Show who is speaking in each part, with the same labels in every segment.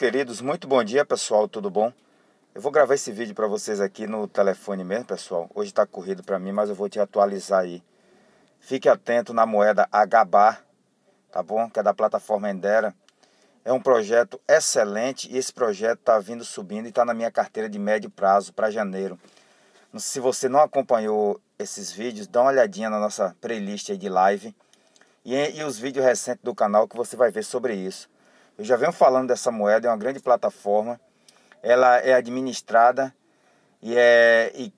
Speaker 1: Queridos, muito bom dia pessoal, tudo bom? Eu vou gravar esse vídeo para vocês aqui no telefone mesmo, pessoal. Hoje está corrido para mim, mas eu vou te atualizar aí. Fique atento na moeda Agabar, tá bom? Que é da plataforma Endera. É um projeto excelente e esse projeto está vindo subindo e está na minha carteira de médio prazo para janeiro. Se você não acompanhou esses vídeos, dá uma olhadinha na nossa playlist de live e, e os vídeos recentes do canal que você vai ver sobre isso. Eu já venho falando dessa moeda, é uma grande plataforma. Ela é administrada e é e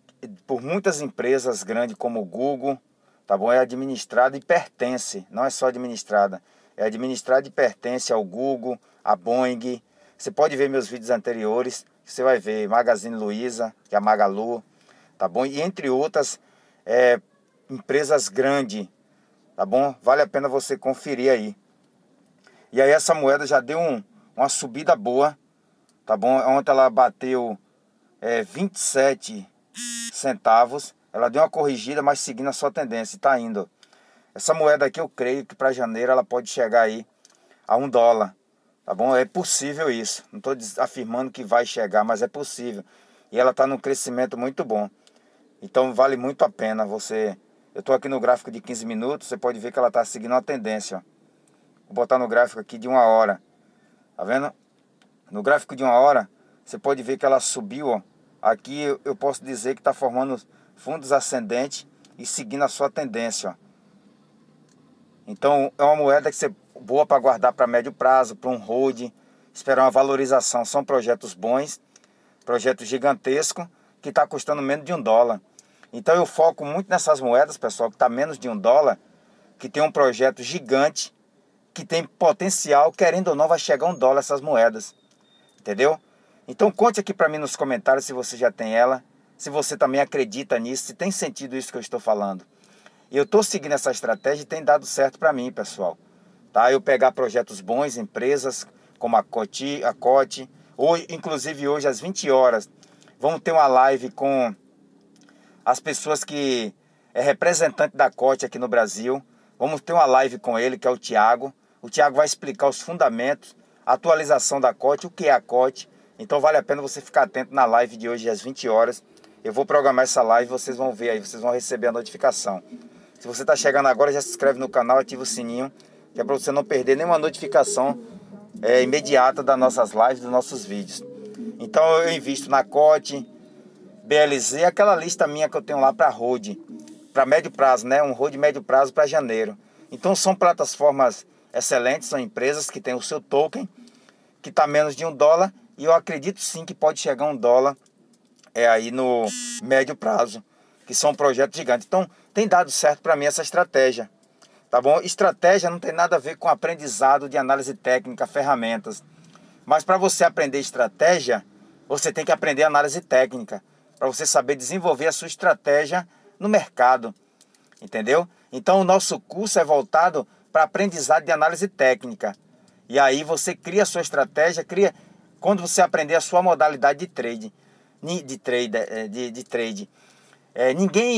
Speaker 1: por muitas empresas grandes como o Google, tá bom? É administrada e pertence, não é só administrada, é administrada e pertence ao Google, à Boeing. Você pode ver meus vídeos anteriores, você vai ver Magazine Luiza, que é a Magalu, tá bom? E entre outras é, empresas grandes, tá bom? Vale a pena você conferir aí. E aí essa moeda já deu um, uma subida boa, tá bom? Ontem ela bateu é, 27 centavos. Ela deu uma corrigida, mas seguindo a sua tendência, tá indo. Essa moeda aqui eu creio que para janeiro ela pode chegar aí a um dólar, tá bom? É possível isso. Não estou afirmando que vai chegar, mas é possível. E ela está num crescimento muito bom. Então vale muito a pena você. Eu estou aqui no gráfico de 15 minutos, você pode ver que ela está seguindo uma tendência. Ó. Vou botar no gráfico aqui de uma hora. Tá vendo? No gráfico de uma hora, você pode ver que ela subiu, ó. Aqui eu, posso dizer que está formando fundos ascendentes e seguindo a sua tendência, ó. Então, é uma moeda que você boa para guardar para médio prazo, para um hold, esperar uma valorização. São projetos bons, projeto gigantesco, que está custando menos de um dólar. Então eu foco muito nessas moedas, pessoal, que está menos de um dólar, que tem um projeto gigante, que tem potencial, querendo ou não, vai chegar um dólar essas moedas. Entendeu? Então conte aqui para mim nos comentários se você já tem ela, se você também acredita nisso, se tem sentido isso que eu estou falando. Eu estou seguindo essa estratégia e tem dado certo para mim, pessoal. Tá? Eu pegar projetos bons, empresas como a Coti, a Cote, hoje, inclusive hoje às 20 horas, vamos ter uma live com as pessoas que é representante da Cote aqui no Brasil. Vamos ter uma live com ele, que é o Thiago o Tiago vai explicar os fundamentos, a atualização da cote, o que é a cote. Então vale a pena você ficar atento na live de hoje às 20 horas. Eu vou programar essa live, vocês vão ver aí, vocês vão receber a notificação. Se você está chegando agora, já se inscreve no canal, ativa o sininho, que é para você não perder nenhuma notificação é, imediata das nossas lives, dos nossos vídeos. Então eu invisto na cote, BLZ, aquela lista minha que eu tenho lá para road, para médio prazo, né? Um road médio prazo para janeiro. Então são plataformas excelentes, são empresas que têm o seu token, que está menos de um dólar, e eu acredito sim que pode chegar um dólar é aí no médio prazo, que são um projetos gigantes. Então, tem dado certo para mim essa estratégia. Tá bom? Estratégia não tem nada a ver com aprendizado de análise técnica, ferramentas. Mas para você aprender estratégia, você tem que aprender análise técnica, para você saber desenvolver a sua estratégia no mercado. Entendeu? Então, o nosso curso é voltado para aprendizado de análise técnica. E aí você cria a sua estratégia, cria quando você aprender a sua modalidade de trade, de trade, eh, de, de trade. É, ninguém